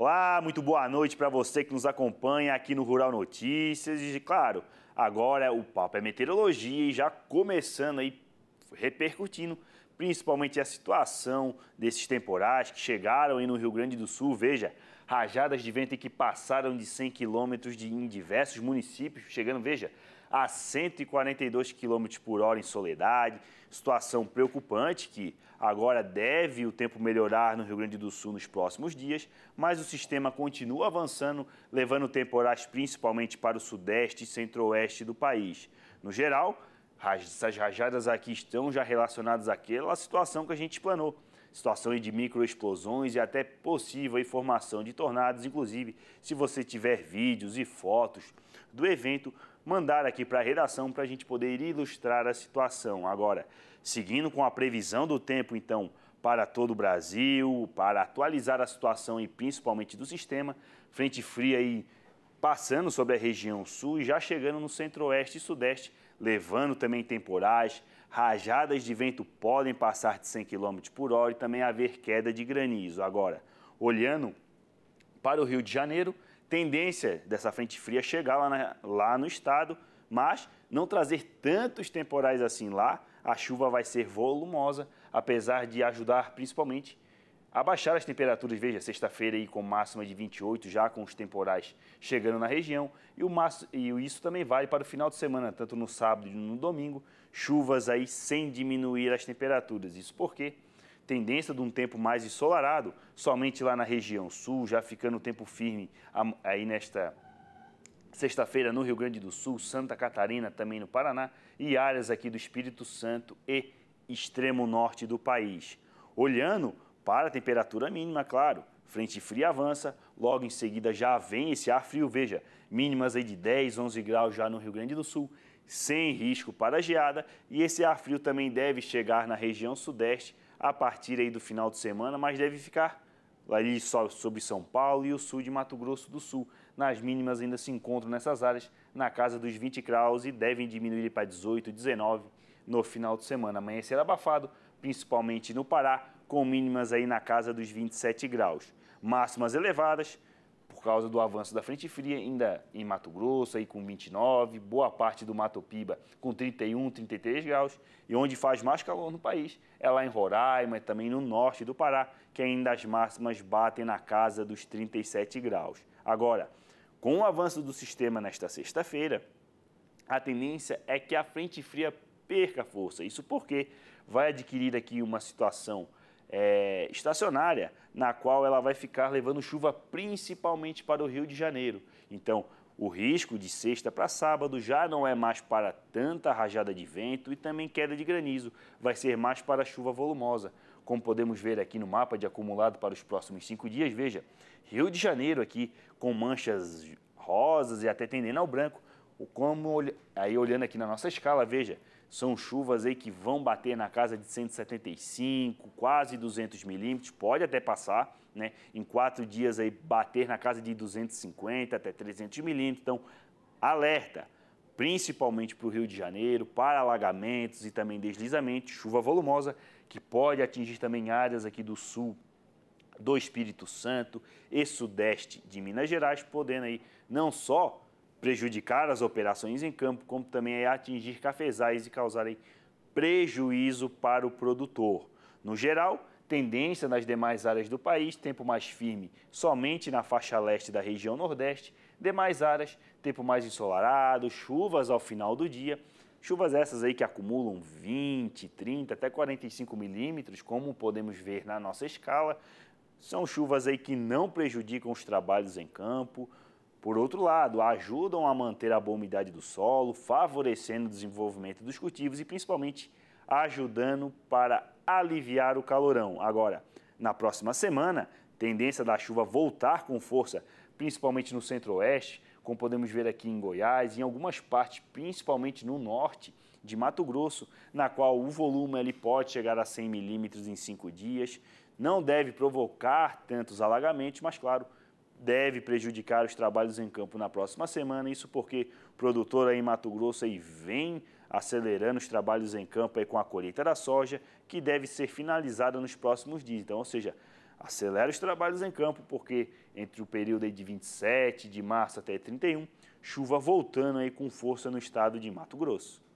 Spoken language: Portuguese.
Olá, muito boa noite para você que nos acompanha aqui no Rural Notícias. E, claro, agora o papo é meteorologia e já começando aí, repercutindo principalmente a situação desses temporais que chegaram aí no Rio Grande do Sul. Veja, rajadas de vento que passaram de 100 quilômetros em diversos municípios, chegando, veja, a 142 km por hora em Soledade. Situação preocupante que agora deve o tempo melhorar no Rio Grande do Sul nos próximos dias, mas o sistema continua avançando, levando temporais principalmente para o sudeste e centro-oeste do país. No geral, essas rajadas aqui estão já relacionadas àquela situação que a gente planou. Situação de microexplosões e até possível formação de tornados. Inclusive, se você tiver vídeos e fotos do evento, mandar aqui para a redação para a gente poder ilustrar a situação. Agora, seguindo com a previsão do tempo, então, para todo o Brasil, para atualizar a situação e principalmente do sistema, frente fria aí passando sobre a região sul e já chegando no centro-oeste e sudeste, levando também temporais, rajadas de vento podem passar de 100 km por hora e também haver queda de granizo. Agora, olhando para o Rio de Janeiro, Tendência dessa frente fria chegar lá, na, lá no estado, mas não trazer tantos temporais assim lá. A chuva vai ser volumosa, apesar de ajudar principalmente a baixar as temperaturas. Veja, sexta-feira aí com máxima de 28, já com os temporais chegando na região. E, o e isso também vale para o final de semana, tanto no sábado e no domingo. Chuvas aí sem diminuir as temperaturas. Isso porque tendência de um tempo mais ensolarado, somente lá na região sul, já ficando tempo firme aí nesta sexta-feira no Rio Grande do Sul, Santa Catarina, também no Paraná e áreas aqui do Espírito Santo e extremo norte do país. Olhando para a temperatura mínima, claro, frente fria avança, logo em seguida já vem esse ar frio, veja, mínimas aí de 10, 11 graus já no Rio Grande do Sul, sem risco para geada, e esse ar frio também deve chegar na região sudeste a partir aí do final de semana, mas deve ficar ali só sobre São Paulo e o sul de Mato Grosso do Sul. Nas mínimas ainda se encontram nessas áreas na casa dos 20 graus e devem diminuir para 18, 19 no final de semana. Amanhecer abafado, principalmente no Pará, com mínimas aí na casa dos 27 graus. Máximas elevadas, por causa do avanço da frente fria ainda em Mato Grosso, aí com 29, boa parte do Mato Piba com 31, 33 graus. E onde faz mais calor no país é lá em Roraima e é também no norte do Pará, que ainda as máximas batem na casa dos 37 graus. Agora, com o avanço do sistema nesta sexta-feira, a tendência é que a frente fria perca força. Isso porque vai adquirir aqui uma situação é, estacionária, na qual ela vai ficar levando chuva principalmente para o Rio de Janeiro. Então, o risco de sexta para sábado já não é mais para tanta rajada de vento e também queda de granizo, vai ser mais para chuva volumosa. Como podemos ver aqui no mapa de acumulado para os próximos cinco dias, veja, Rio de Janeiro aqui com manchas rosas e até tendendo ao branco. Como, aí olhando aqui na nossa escala, veja, são chuvas aí que vão bater na casa de 175, quase 200 milímetros, pode até passar, né? Em quatro dias aí bater na casa de 250 até 300 milímetros. Então, alerta, principalmente para o Rio de Janeiro, para alagamentos e também deslizamentos, chuva volumosa que pode atingir também áreas aqui do sul do Espírito Santo e sudeste de Minas Gerais, podendo aí não só prejudicar as operações em campo, como também é atingir cafezais e causarem prejuízo para o produtor. No geral, tendência nas demais áreas do país, tempo mais firme somente na faixa leste da região nordeste, demais áreas, tempo mais ensolarado, chuvas ao final do dia, Chuvas essas aí que acumulam 20, 30, até 45 milímetros, como podemos ver na nossa escala, são chuvas aí que não prejudicam os trabalhos em campo, por outro lado, ajudam a manter a boa umidade do solo, favorecendo o desenvolvimento dos cultivos e principalmente ajudando para aliviar o calorão. Agora, na próxima semana, tendência da chuva voltar com força, principalmente no centro-oeste, como podemos ver aqui em Goiás, em algumas partes, principalmente no norte de Mato Grosso, na qual o volume ele pode chegar a 100 milímetros em cinco dias, não deve provocar tantos alagamentos, mas claro, deve prejudicar os trabalhos em campo na próxima semana. Isso porque produtor aí em Mato Grosso aí vem acelerando os trabalhos em campo aí com a colheita da soja, que deve ser finalizada nos próximos dias. Então, ou seja, acelera os trabalhos em campo, porque entre o período aí de 27 de março até 31, chuva voltando aí com força no estado de Mato Grosso.